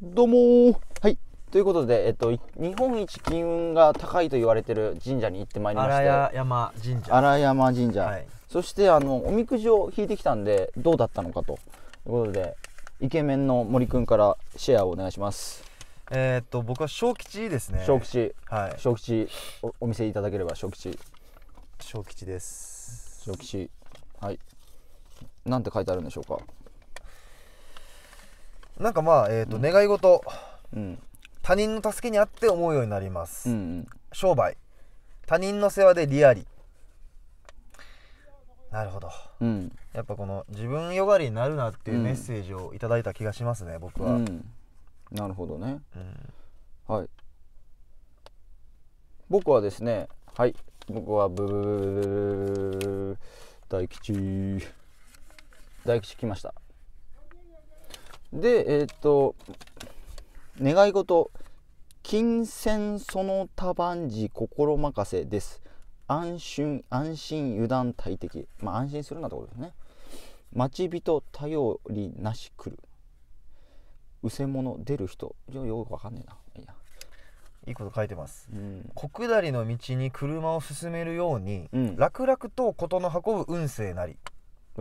どうもー。はい。ということで、えっと、日本一金運が高いと言われてる神社に行ってまいりまして荒山神社荒山神社、はい、そしてあのおみくじを引いてきたんでどうだったのかということでイケメンの森くんからシェアをお願いしますえっと僕は小吉ですね小吉、はい、小吉おお見せいただければ小吉小吉です小吉はいなんて書いてあるんでしょうかなんかまあ、えーと願い事、うん、他人の助けにあって思うようになります、うんうん、商売他人の世話でリアリなるほど、うん、やっぱこの自分よがりになるなっていうメッセージをいただいた気がしますね、僕は、なるほどね、はい僕はですねはい僕はブー大吉大吉来ましたでえっ、と願い事金銭その他万事心任せです安心安心油断大敵まあ安心するなってことですね待ち人頼りなし来るうせ者出る人よくわかんねえないやいいこと書いてます、うん、小下りの道に車を進めるように、うん、楽々と事の運ぶ運勢なり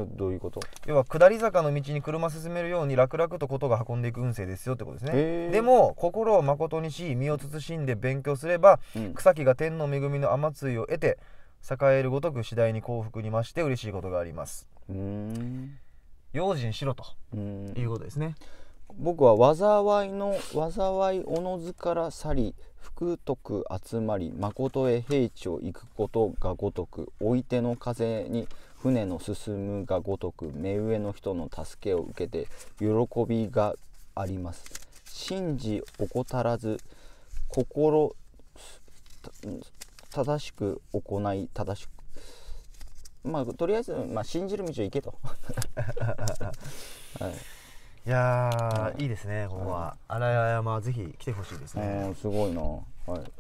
どういうこと要は下り坂の道に車進めるように楽々とことが運んでいく運勢ですよってことですねでも心を誠にし身を慎んで勉強すれば、うん、草木が天の恵みの雨露を得て栄えるごとく次第に幸福に増して嬉しいことがあります用心しろということですね僕は災いの災いおのずから去り福徳集まり誠へ平地を行くことがごとくおいての風に船の進むがごとく目上の人の助けを受けて喜びがあります信じ怠らず心正しく行い正しくまあとりあえず、まあ、信じる道を行けと、はい、いや、いいですねここは、う荒山ぜひ来てほしいですね、すごいなはい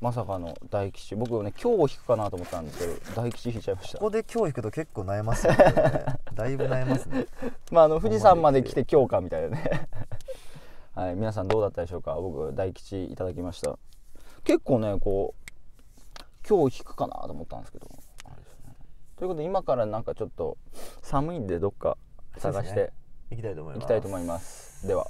まさかの大吉僕ね今日引くかなと思ったんですけど大吉引いちゃいましたここで今日引くと結構悩ますね だいぶ悩ますねまああの富士山まで来て今日かみたいなね はい皆さんどうだったでしょうか僕大吉いただきました結構ねこう今日引くかなと思ったんですけど、ということで今からなんかちょっと寒いんでどっか探して、ね、行きたいと思いますでは